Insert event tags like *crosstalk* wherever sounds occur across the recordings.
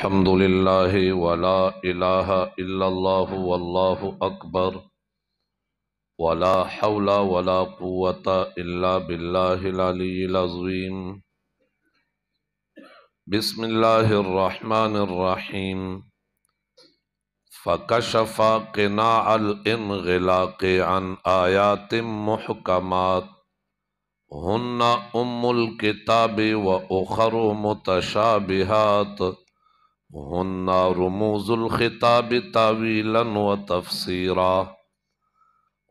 الحمد لله ولا اله الا الله والله اكبر ولا حول ولا قوة الا بالله العلي العظيم بسم الله الرحمن الرحيم فكشف قناع الانغلاق عن ايات محكمات هن ام الكتاب واخر متشابهات هن رموز الخطاب طويلا وتفسيرا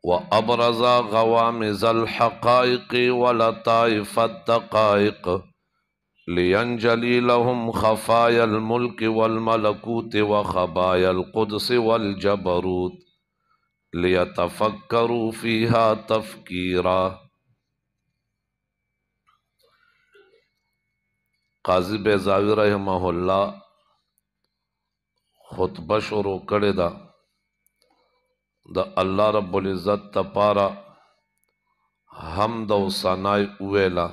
وأبرز غوامز الحقائق ولطائف الدقائق لينجلي لهم خفايا الملك والملكوت وخبايا القدس والجبروت ليتفكروا فيها تفكيرا قاضي بیزاوی رحمه الله خطبه شروع کړې ده د الله رب العزت تپاره حمد او ثنای ویلا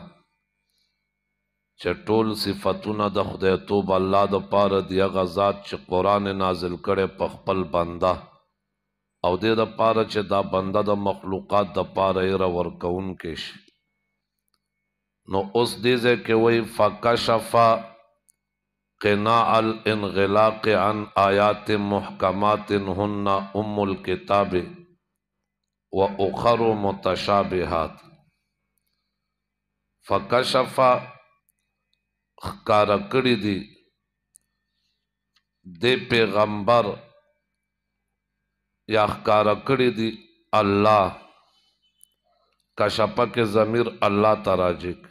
چې ټول صفاتونه د خدای توب الله د پاره دی غزاد چې قران نازل کړي په خپل بنده او دې د پاره چې دا بنده د مخلوقات د پاره یې ور کون کې نو اوس دې ځکه وای فکشفا قناع الانغلاق عن آیات محکمات هن ام الكتاب و اخر متشابهات فکشف خکار کړی دی د پیغمبر یا خکار کړی دی الله کشف کې ضمیر الله تراجک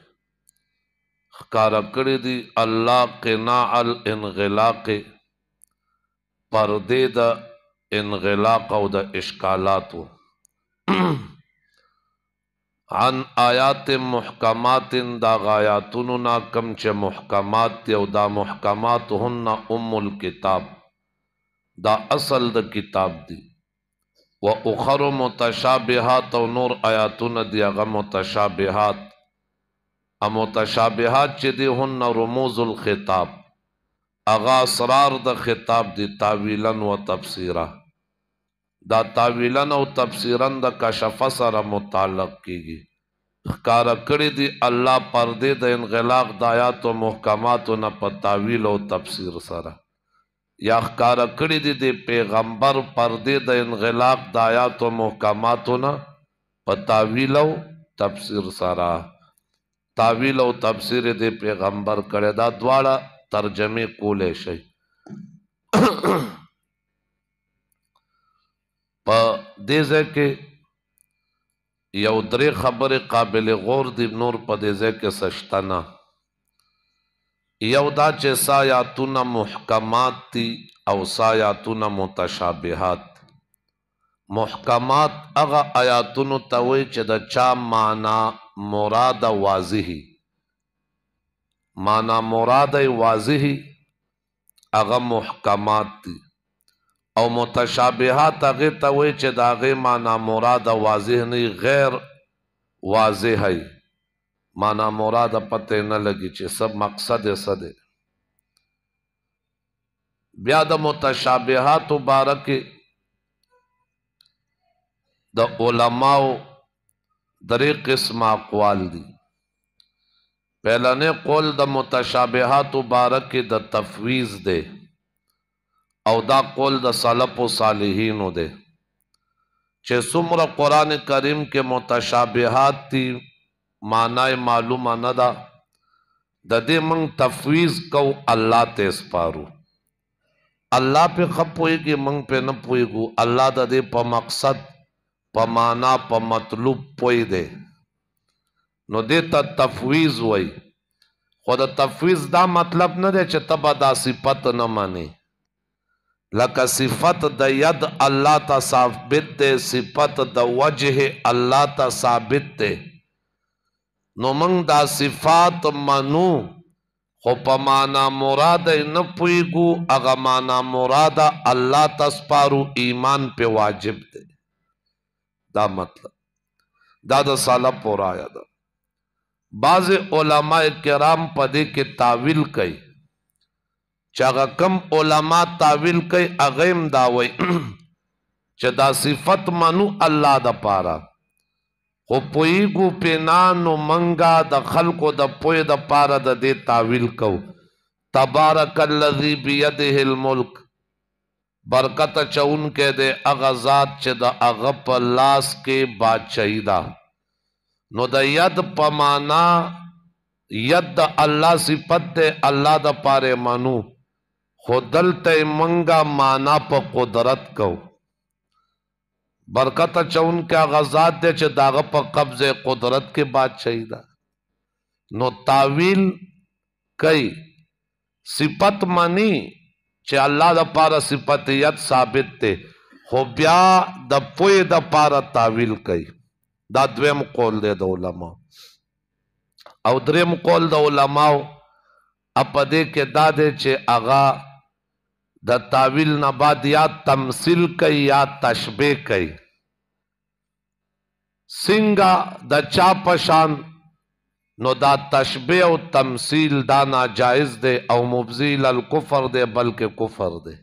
خکارا کړی دی الله قنا الانغلاق پردې د انغلاق او د اشکالاتو عن آیات محکمات دا غایاتونو نا کم چې محکمات دی او دا محکمات هن ام الكتاب دا اصل د کتاب دی و اخر متشابهات او نور آیاتونه دی هغه متشابهات متشابهات چې دي هن رموز الخطاب اغا اسرار د خطاب دي تاویلن و تفسیرا دا تاویلن او تفسیرن د کشف سره متعلق کیږي ښکارا کړی دي الله پردې د انغلاق د آیات او محکمات نه په تاویل او تفسیر سره یا ښکارا کړی دي د پیغمبر پردې د انغلاق د آیات او محکمات نه په تاویل او تفسیر سره تعویل او تفسیر د پیغمبر کړه دا دواړه ترجمه کولې شي *coughs* په دې ځکه یو درې خبره قابل غور دی نور په دې ځکه سشتنا یو دا چې سایاتونه محکمات دي او سایاتونه متشابهات محکمات هغه آیاتونو ته وایي چې د چا معنا مراد واضحی معنا مراد واضحی هغه محکمات دي او متشابهات هغه ته وای چې دا هغه معنا مراد واضح نه غیر واضح هي معنا مراد پته نه لګي چې سب مقصد یې څه دی بیا د متشابهات مبارک د علماو درې قسم اقوال دي پهلانه قول د متشابهات مبارک د تفویض ده او دا قول د سلف او صالحینو ده چې څومره قران کریم کې متشابهات دي معنی معلومه نه ده د دې موږ تفویض کو الله ته سپارو الله په خپوي کې موږ په نه پويګو الله د دې په مقصد په معنا په مطلوب پوي دی نو دې ته تفویض وای خو د تفویض دا مطلب نه دی چې تبا دا صفت نه مانی لکه صفت د ید الله ته ثابت دی صفت د وجه الله ته ثابت دی نو موږ دا صفات منو خو په معنا مراد نه پويګو هغه معنا مراد الله تسپارو ایمان په واجب دی دا مطلب دا د سالب پورا آیا دا بعض علماء کرام پدې کې تعویل کوي چاغه کم علما تعویل کوي اغیم دا وای *clears throat* چې دا صفت منو الله د پاره خو پویګو پینانو منګا د خلقو د پوی د پاره د دې تعویل کو تبارک الذی بيده الملک برکت چون کې د اغه ذات چې د اغه په لاس کې بادشاہي دا نو د ید پمانا ید د الله صفت د الله د پاره مانو خودل ته منګه معنا په قدرت کو برکت چون کې اغه ذات چې داغه په قبضه قدرت کې بادشاہي دا نو تاویل کئ صفت مانی چې الله د پاره صفاتیت ثابت ته خو بیا د پوی د پاره تعویل کوي دا دویم قول دی د علما او دریم قول د علماو اپدې کې دا دی چې اغا د تعویل نه بعد یا تمثيل کوي یا تشبيه کوي څنګه د چا پشان نو دا تشبیه او تمثيل دا ناجائز دي او مبذی للکفر دي بلکې کفر دي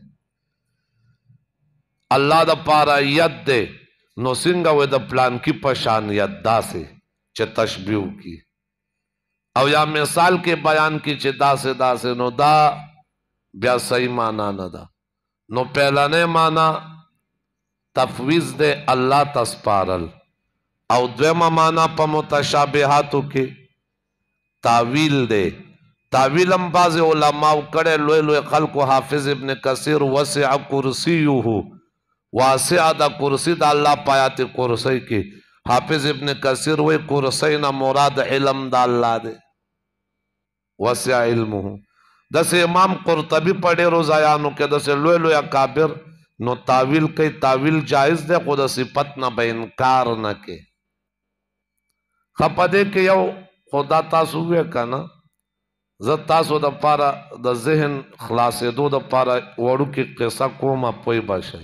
الله د پاره ید دي نو څنګه و د پلان کې پشان ید داسې چې تشبیه کی او یا مثال کې بیان کې چې داسې داسې نو دا بیا صحیح معنا نه ده نو پهلانه معنا تفویض دے الله تسپارل او دویمه معنا په متشابهاتو کې تعویل دی تعویل هم بعض علماو کړي لوی لوی خلکو حافظ ابن کثیر وسع کرسیه واسع د کرسی د الله پایات کرسی کې حافظ ابن کثیر وې کرسی نه مراد علم د الله دی وسع علمه دس امام قرطبی پڑھے روزایانو کې دس لوی لوی اکابر نو تاویل کوي تاویل جائز دی خو د صفت نه به انکار نه کوي خپدې کې یو خو دا تاسو وې کنه زه تاسو د پاره د ذهن خلاصېدو د پاره وړو کې قصه کومه پوي باشه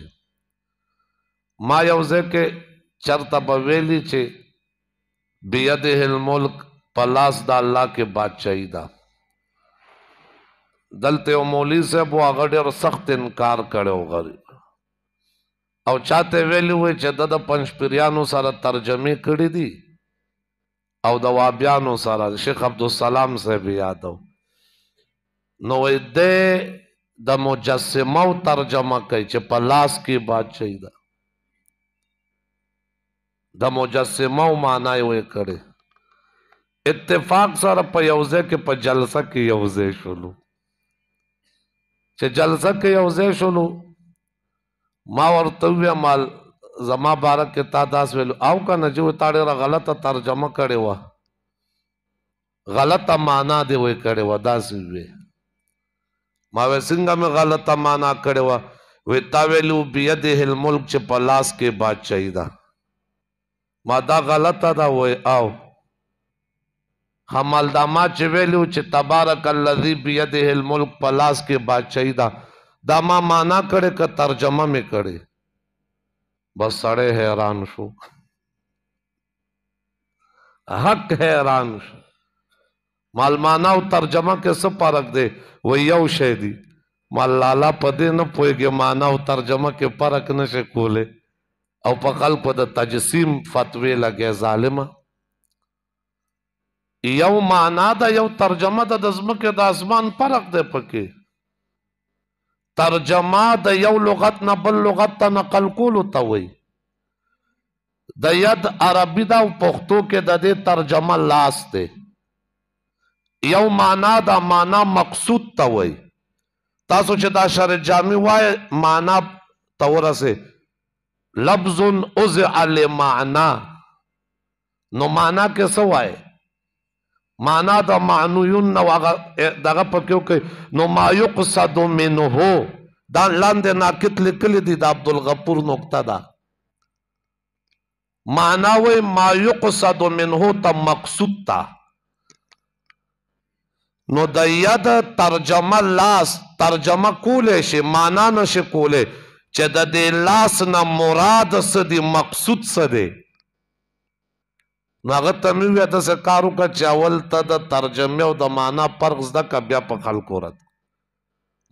ما یو ځکه چرته په ویلي چې بيده الملک پلاس د الله کې بادشاہي دا دلته او مولوی صاحب هغه ډېر سخت انکار کړو غري او چاته ویلو چې د پنځ پیرانو سره ترجمه کړې دي او د وابیانو سره شیخ عبدالسلام صاحب یادو نو دې د مجسمه او ترجمه کوي چې په لاس کې بادشاہي ده د مجسمه او معنا یې کړي اتفاق سره په یوځه کې په جلسه کې یوځه شولو چې جلسه کې یوځه شولو ما ورته ویل زما بارک کې تا داس ویل او کنه چې تا ډېره غلطه ترجمه کړې و غلطه معنا دی وې کړې و داس وی ما و څنګه مې غلطه معنا کړې و وې تا ویلو بيده الملک چې په لاس کې بادشاہي ده ما دا غلطه ده وې او حمل داما چې ویلو چې تبارک الذی بيده الملک په لاس کې بادشاہي ده دا ما معنا کړې ک ترجمه مې کړې بس سړی حیران شو حق حیران شو مالمانا او ترجمه کې څه فرق دی و یو شی دی مال لالا په دې نه پوهېږي معنا او ترجمه کې فرق نشي کولی او په خلکو د تجسیم فتوی لګې ظالمه یو معنا ده یو ترجمه ده د ځمکې د اسمان فرق دی پکې ترجمه د یو لغت نه بل لغت ته نقل کولو ته وي د ید عربي دا پښتو کې د دې ترجمه لاس دی یو معنا دا معنا مقصود ته وي تاسو چې دا شر جامع وای معنا تورسه لفظ اوزع لمعنا نو معنا کې څه وای معنا د معنیون نو دغه پکې کوي نو ما یقصد منه دا لاندې ناقد لیکل دي د عبد الغفور نقطه ده معنا وای ما یقصد منه ته مقصود تا نو د ید ترجمه لاس ترجمه کولې شي معنا نشي کولې چې د دې لاس نه مراد څه دی مقصود څه دی نو هغه تمویل د سکارو کا چاول ته د ترجمه او د معنا فرق زده ک بیا په خلکو رات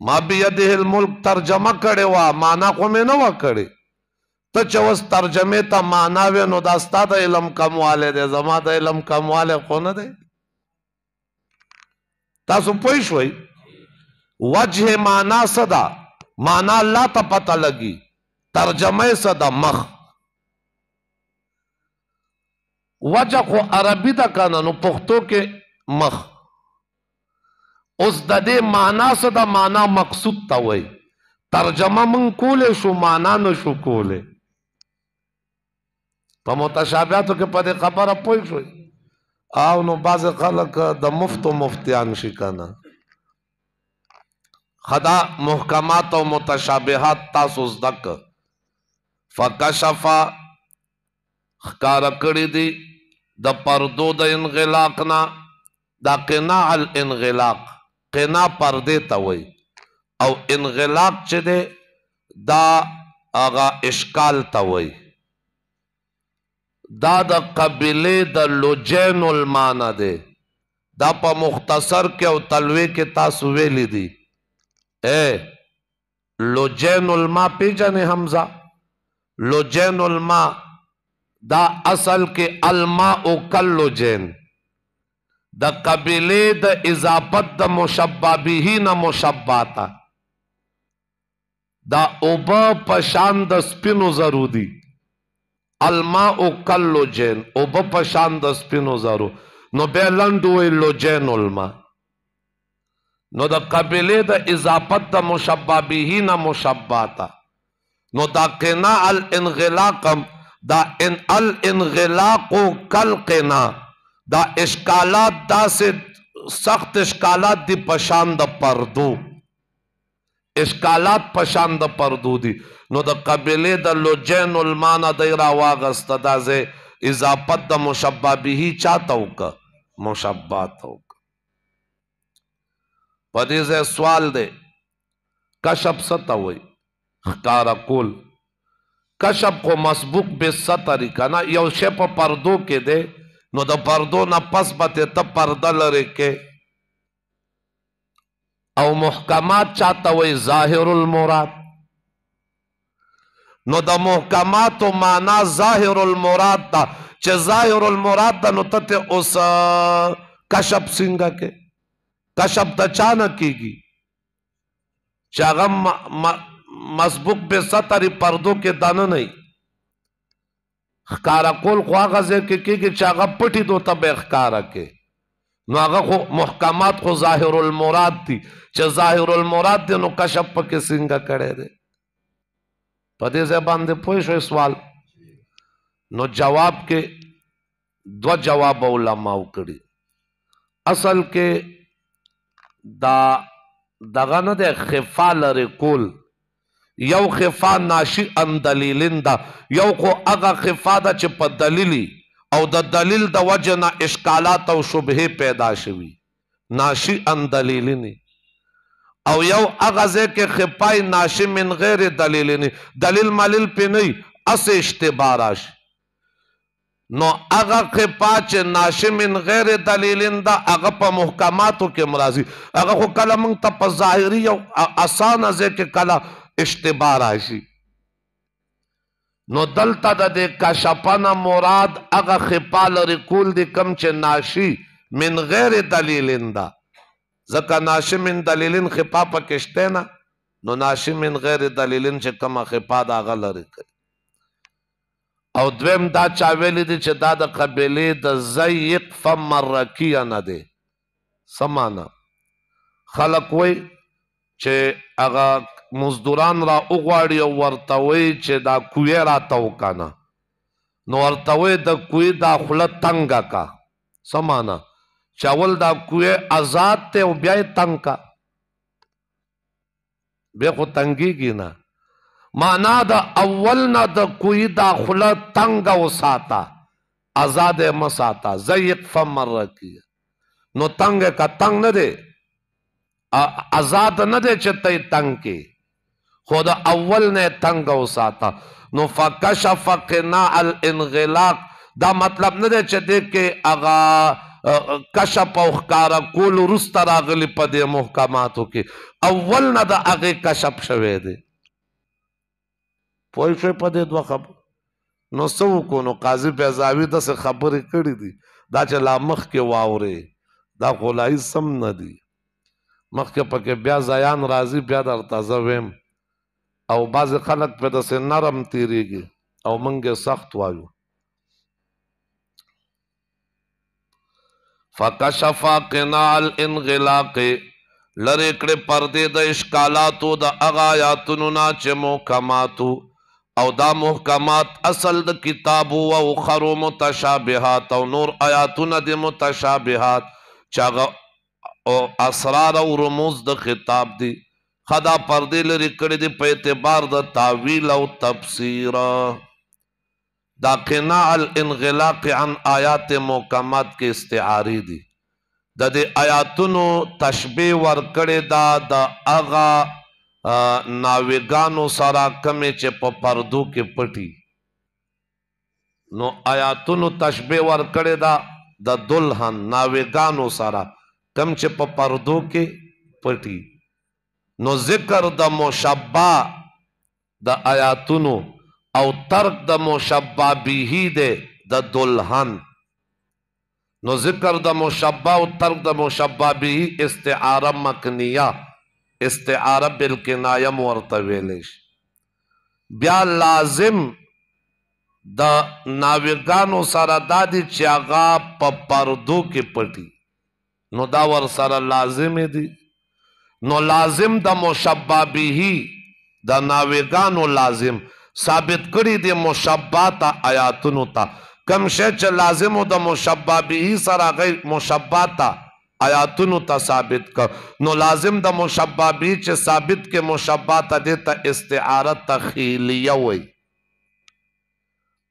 ما بيده الملک ترجمه کړي وا معنا خو مې نه و کړي ته چوس ترجمه ته معنا و نو دا ستاد علم کمواله دي زما د علم کمواله خو نه دي تاسو پوه شئ وجه معنا صدا معنا لا ته پته لګي ترجمه صدا مخ وجه خو عربي دا کنه نو پښتو کې مخ اوس د دې معنا څه دا معنا مقصود تا وای ترجمه من کولې شو معنا نه شو کولې په متشابهاتو کې په دې خبره پوي شو او نو باز خلک د مفتو مفتیان شي کنه خدا محکمات او متشابهات تاسو زدک فکشفا خکار کړی دی د پردو د انغلاق نه دا قناع الانغلاق قناع پرده ته وای او انغلاق چې دی دا اغا اشکال ته وای دا د قبيله د لوجین المانه دی دا په مختصر کې او تلوي کې تاسو ویلې دي اے لوجین الما پیجن حمزه لوجین الما دا اصل کې الما او کلو جن د قبیله د اضافت د مشببه نه مشباتا دا اوب پشان د سپینو زرو دی الما او کلو جن اوب پشان د سپینو زرو نو به لندوی لو جن الما نو د قبیله د اضافت د مشببه نه مشباتا نو دا کنا الانغلاقم دا ان الانغلاق کلقنا دا اشکالات دا سے سخت اشکالات دی پشان د پردو اشکالات پشان د پردو دی نو د قبیله د لوجین المانا دی را واغست دا زه اضافت د مشبہ به چاته وک مشبات وک پدې سوال دی کشف ستا وای خکارا کول کشف خو مسبوق به ستر کنا یو شی په پردو کې دی نو د پردو نه پس به ته پرده لري کې او محکمات چاته وي ظاهر المراد نو د محکمات و معنا ظاهر المراد دا چې ظاهر المراد دا نو ته اوس کشف څنګه کې کشف د چانه کیږي چاغم مسبوق به ستر پردو کې دانه نه خکارا کول خو هغه ځکه کې چې هغه پټي دوته به خکارا کې نو هغه خو محکمات خو ظاهر المراد دي چې ظاهر المراد دي نو کشف پکې څنګه کړي دي په دې ځای باندې پوه شو سوال نو جواب کې دو جواب علماء کړي اصل کې دا دغه نه د خفا لري کول یو خفا ناشی ان دلیلن دا یو خو هغه خفا ده چې په دلیلی او د دلیل د وجه نه اشکالات او شبهه پیدا شوي ناشی ان دلیلن او یو هغه ځکه خپای ناشی من غیر دلیلن دلیل ملل په نه اس اشتباه راشي نو هغه خپا چې ناشی من غیر دلیلن دا هغه په محکماتو کې مرضی هغه خو کله مونږ ته په ظاهری او اسانه ځکه کله اشتبا راشي نو دلته د د کشپنه مراد هغه خپا لري کول دي کم چې ناشي من غیر دلیلین دا ځکه ناشي من دلیلین خپا پکشته نه نو ناشي من غیر دلیلین چې کم خپا دا هغه لري کوي او دویم دا چا ویلی دي چې دا د قبیلې د زیق فم رکیه نه دی سمانه خلق وای چې هغه مزدوران را وګواړي او ورته وی چې دا کوی را تو کنه نو ورته وی د کوی داخله تنگا کا سمانا چاول دا کوی آزاد ته او بیا تنگ کا بیا خو تنگی کی نه معنا د اول نه د کوی داخله تنگ او ساتا آزاد مساتا زیق فمر کی نو تنگ کا تنگ نه دی آزاد نه دی چې ته تنگ کی خود اول نه تنگ او ساته نو فکشف قنا الانغلاق دا مطلب نه دی چې دې کې اغا کشف او خکارا کول رست راغلی په دې محکماتو کې اول نه دا هغه کشف شوه دی پوه شو په دې دوه خبر نو سو کو نو قاضي بیزاوی د څه خبرې کړې دي دا چې لا مخ کې واوري دا غولای سم نه دي مخ کې پکې بیا زیان راضي بیا در تازه ویم او بعض خلک په داسې نرم تیریږي او منګه سخت وایو فکشف قنال انغلاق لری کړه پردې د اشکالاتو د اغایاتونو نه چې محکماتو او دا محکمات اصل د کتاب او خرو متشابهات او نور آیاتونه د متشابهات چاغه او اسرار او رموز د خطاب دي خدا پردې لري کړې دي په اعتبار د تعویل او تفسیر دا قنا الانغلاق عن آیات محکمات کې استعاری دي د دې آیاتونو تشبیه ورکړې دا د اغا ناوګانو سره کمې چې په پردو کې پټي نو آیاتونو تشبیه ورکړې دا د دلهن ناوګانو سره کم چې په پردو کې پټي نو ذکر د مشبہ د آیاتونو او ترک د مشبہ به دی د دلهن نو ذکر د مشبہ او ترک د مشبہ به استعاره مکنیه استعاره بالکنایه مورته ویلش بیا لازم د ناوګانو سره دادی چې هغه په پردو کې پټي نو دا ور سره لازم دی نو لازم د مشبہ به د ناویگانو لازم ثابت کړی د مشبہ تا آیاتونو تا کم شې چې لازم د مشبہ به سره غیر مشبہ تا آیاتونو تا ثابت ک نو لازم د مشبہ به چې ثابت کې مشبہ تا د ته استعاره تخیلیه وي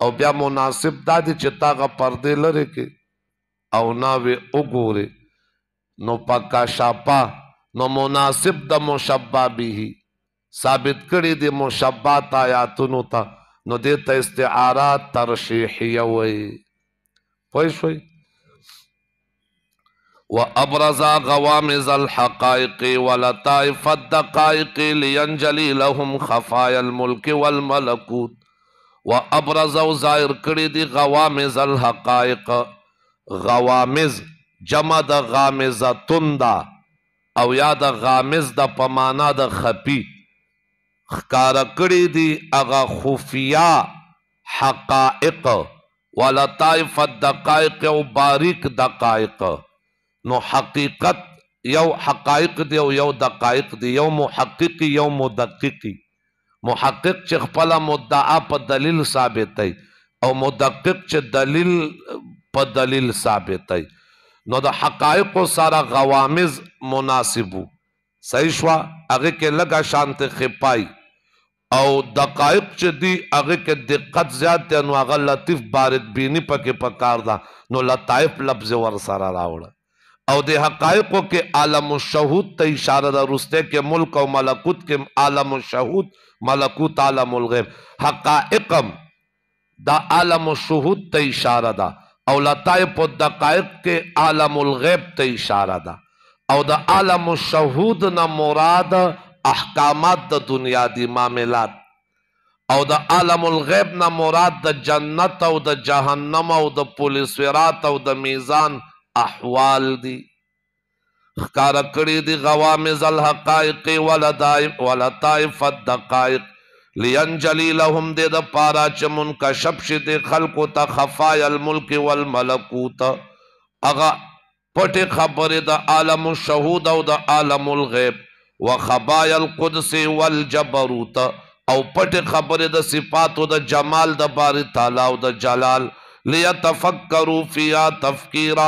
او بیا مناسب دا دي چې تاغه پردې لره کې او ناوې وګوره نو پکا شاپا نو مناسب د مشبہ به ثابت کړي د مشبات آیاتونو ته نو دته استعاره ترشیحیه وي پوه شوي وابرز غوامز الحقائق ولطائف الدقائق لينجلي لهم خفايا الملك والملكوت وابرز ظاهر کړي دي غوامز الحقائق غوامز جمع د غامزه تنده او یا د غامز د پمانا د خپی خکار کړی دی اغا خفیا حقائق ولا طائف الدقائق او باریک دقائق نو حقیقت یو حقائق دی او یو دقائق دی یو محقق یو مدقق محقق چې خپل مدعا په دلیل ثابتای او مدقق چې دلیل په دلیل ثابتای نو د حقایق سره غوامز مناسبو صحیح شو هغه کې لګا شانت خپای او دقایق چې دی هغه کې دقت زیات دی نو هغه لطیف بارد بینی پکې پکار دا نو لطائف لفظ ور سره راوړ او د حقایقو کې عالم الشهود ته اشاره ده رسته کې ملک او ملکوت کې عالم الشهود ملکوت عالم الغیب حقایقم دا عالم الشهود ته اشاره ده او لطای په دقائق کې عالم الغیب ته اشاره ده او د عالم الشهود نه مراد احکامات د دنیا دی معاملات او د عالم الغیب نه مراد د جنت او د جهنم او د پولیس ورات او د میزان احوال دی خکار کړی دی غوامز الحقائق ولطائف الدقائق لینجلی لهم دے دا پارا چمن کا شبش دے خلقو تا خفای الملک والملکوت اغا پٹ خبر دا عالم الشهود او دا عالم الغیب وخبای القدس والجبروت او پټ خبر د صفاتو د جمال د بار تعالی او د جلال لیتفکروا فیا تفکیرا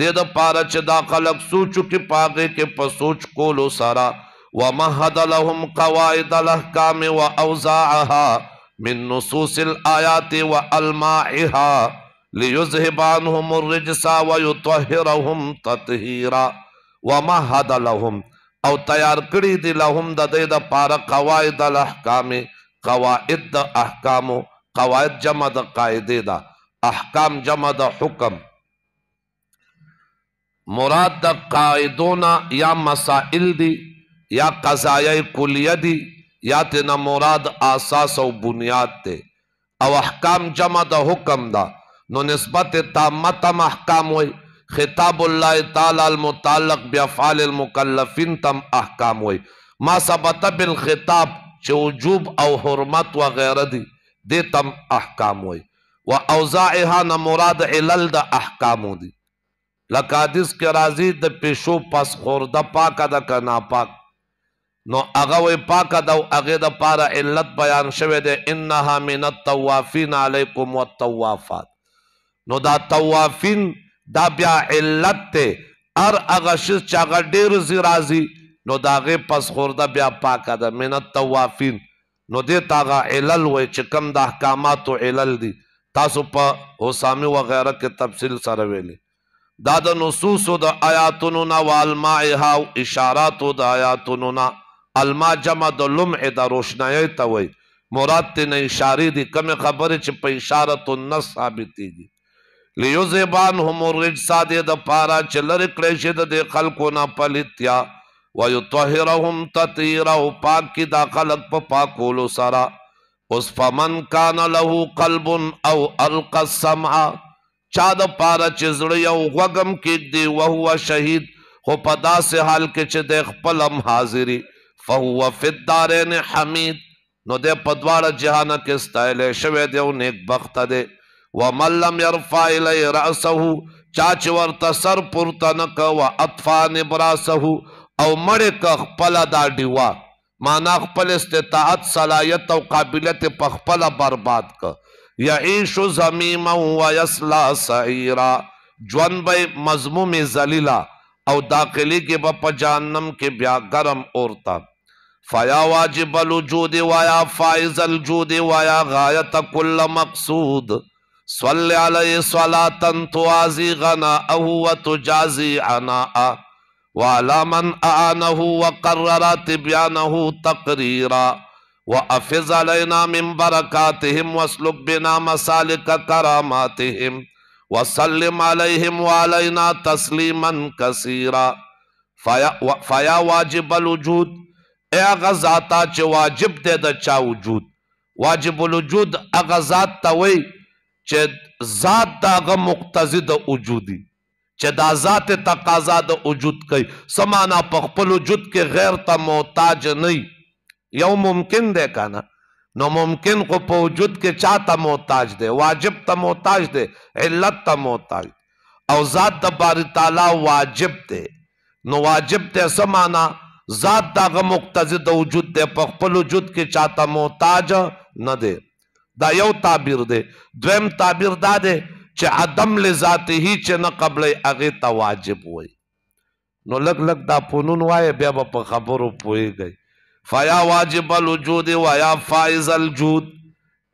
د د پارچ دا خلق سوچو کې پاګه کې په سوچ کولو سارا ومهد لهم قواعد الأحكام و اوزاعها من نصوص الآيات و ليذهب عنهم الرجس و تطهيرا ومهد لهم او تيار كريد لهم دديد بار قواعد الأحكام قواعد د قواعد جمع د أحكام دا حكم جمع مراد قائدون يا یا مسائل دي یا قضایه کلیه دی یا تینا مراد اساس او بنیاد ته او احکام جمع د حکم دا نو نسبت تامت تام احکام وي خطاب الله تعالی المتعلق بافعال المکلفین تم احکام وي ما ثبت بالخطاب چې وجوب او حرمت و غیره دي د تم احکام وي و اوزاعها نه مراد علل د احکام دي لکه حدیث کې راځي د پښو پس خورده پاکه ده که ناپاک نو هغه وی پاکه دا هغه د پاره علت بیان شوه ده انها من التوافین علیکم والتوافات نو دا توافین دا بیا علت ته ار هغه شز چې هغه ډیر زی راضی نو دا غي پس خورده بیا پاکه ده من التوافین نو دې تاغه علل وی چې کم د احکامات او علل دي تاسو په حسامی و غیره کې تفصیل سره ویلي دا د نصوص او د آیاتونو نه والماء ها اشارات او د آیاتونو نه الما جمع د لمع د روشنایي ته وای مراد ته نه اشاره دي کم خبره چې په اشاره تو نص ثابتېږي لیوزبان هم الرجس د پارا چې لری کړي شه د خلکو نه پلیتیا ويطهرهم تطهيرا او پاک کی دا خلق په پاکولو سره اوس فمن کان له قلب او القى السمع چا د پاره چې زړه یو غوغم کې دی او هو شهید خو په داسې حال کې چې د خپل هم حاضری فهو فی الدارین حمید نو د پدواړه جهان کې ستایل شوی دی او نیک بخت دی و من لم يرفع الی راسه چا چې ورته سر پورته نه کا و اطفان براسه او مړ ک خپل دا دیوا معنا خپل استطاعت صلاحیت او قابلیت په خپل برباد ک یعيش زمیما و یسلا سعیرا ژوند به مضموم ذلیلا او داخلي کې په جهنم کې بیا ګرم اورتا فيا واجب الوجود ويا فائز الجود ويا غاية كل مقصود صل عليه صلاة توازي غناءه وتجازي عناءه وعلى من أعانه وقرر تبيانه تقريرا وأفز علينا من بركاتهم واسلب بنا مسالك كراماتهم وسلم عليهم وعلينا تسليما كثيرا فيا, فيا واجب الوجود اے هغه ذاتا چې واجب دی د چا وجود واجب الوجود هغه ذات ته وای چې ذات دا هغه مقتضی د وجودي چې دا ذات تقاضا د وجود کوي سمانا په خپل وجود کې غیر ته محتاج نه یو ممکن دی کنه نو ممکن خو په وجود کې چا ته محتاج دی واجب ته محتاج دی علت ته محتاج او ذات د باری تعالی واجب دی نو واجب ته سمانا معنا ذات داغه مقتضی د وجود دی په خپل وجود کې چاته محتاج نه دی دا یو تعبیر دی دویم تعبیر دا دی چې عدم لذاته چې نه قبل هغه ته واجب وي نو لګ لګ دا فنون وای بیا په خبرو پويږي فیا واجب الوجود و یا فائز الجود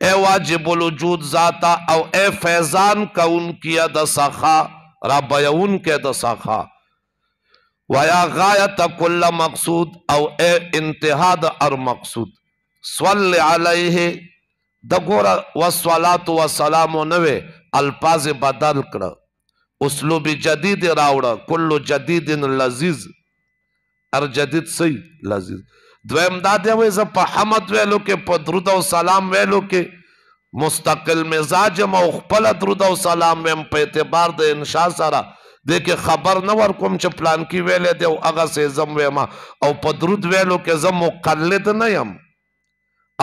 اے واجب الوجود ذاتا او اے فیضان کون کیا د سخا رب یون کې د سخا ویا غایت کل مقصود او اے انتها د ار مقصود صلی علیه د ګور والصلات والسلام نوې الفاظ بدل کړه اسلوب جدید راوړه کل جدید لذیذ ار جدید سی لذیذ دویم دا دی وې ز په حمد ویلو کې په درود او سلام ویلو کې مستقل مزاج مو خپل درود او سلام مې په اعتبار د انشاء سره دغه خبر نه ورکوم چې پلان کې ویلې دی او هغه سه زم وېما او په درود ویلو کې زم مقلد نه يم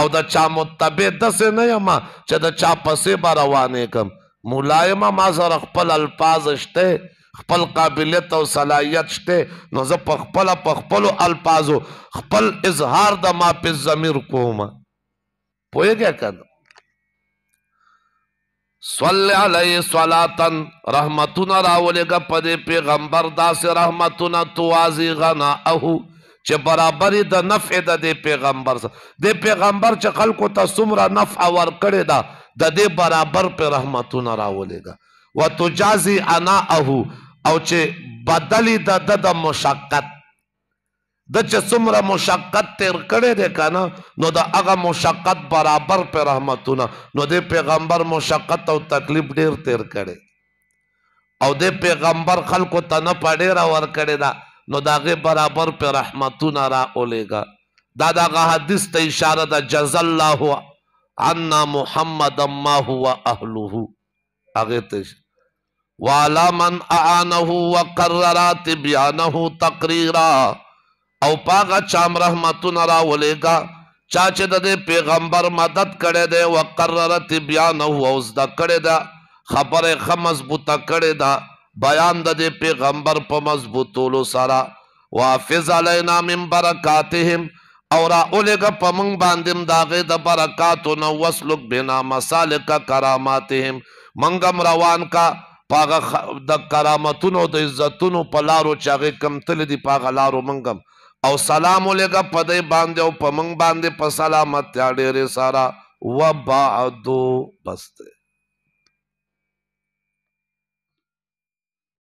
او دا چا متبع د سه نه يم چې دا چا پسې به روانې کم ملایما ما سره خپل الفاظ شته خپل قابلیت او صلاحیت شته نو زه په خپل په خپل الفاظو خپل اظهار د ما په ضمیر کوم پوهیږئ کنه صلی علی صلاتن رحمتنا راولګه پدې پیغمبر داسې رحمتنا توازی غنا اهو چې برابر د نفع د دې پیغمبر د پیغمبر چې خلکو ته څومره نفع ور کړی دا د دې برابر په رحمتنا راولګه وتجازی انا اهو او چې بدلی د د مشقت د چې څومره مشقت تیر کړي دي کنه نو د هغه مشقت برابر په رحمتونه نو د پیغمبر مشقت او تکلیف ډیر تیر کړي او د پیغمبر خلکو ته نه پډې را ور کړي دا نو داغه برابر په رحمتونه را اولېګا دا دغه حدیث ته اشاره ده جز الله عنا محمد ما هو اهله هغه ته والا من اعانه وقررات بیانه تقریرا او پاغا چام رحمتون را ولیگا چا چې د پیغمبر مدد کړي دی وقررت بیان او زده کړي دا خبره خ مضبوطه کړي دا بیان د پیغمبر په مضبوطولو سره وافز علینا من برکاتهم او را اولګه په مونږ باندې داغه د برکاتو نو وسلک بنا مسالک کراماتهم منګم روان کا پاغه د کرامتونو د عزتونو په لارو چاغه کم تل دی پاغه لارو منګم او سلام لګه پدې باندې او پمنګ باندې په سلامت یا ډېر سارا و بعدو بسته